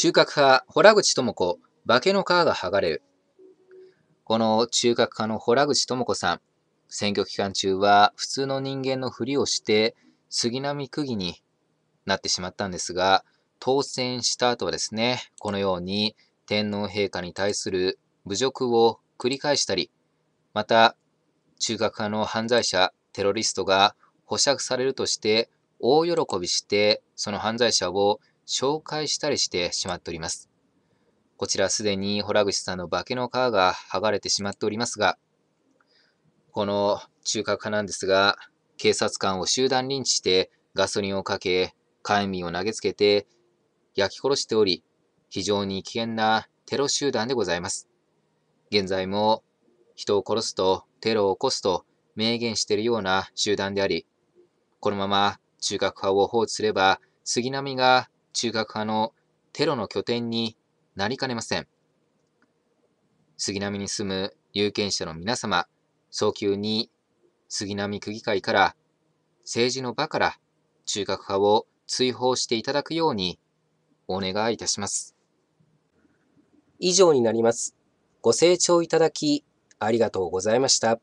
中核派、洞口智子、化けの皮が剥がれる。この中核派の洞口智子さん、選挙期間中は普通の人間のふりをして杉並区議になってしまったんですが、当選した後はですね、このように天皇陛下に対する侮辱を繰り返したり、また、中核派の犯罪者、テロリストが保釈されるとして、大喜びして、その犯罪者を紹介したりしてしまっております。こちらすでに洞口さんの化けの皮が剥がれてしまっておりますが、この中核派なんですが、警察官を集団リンチしてガソリンをかけ、火炎瓶を投げつけて焼き殺しており、非常に危険なテロ集団でございます。現在も人を殺すとテロを起こすと明言しているような集団であり、このまま中核派を放置すれば杉並が中核派のテロの拠点になりかねません。杉並に住む有権者の皆様、早急に杉並区議会から政治の場から中核派を追放していただくようにお願いいたします。以上になります。ご清聴いただきありがとうございました。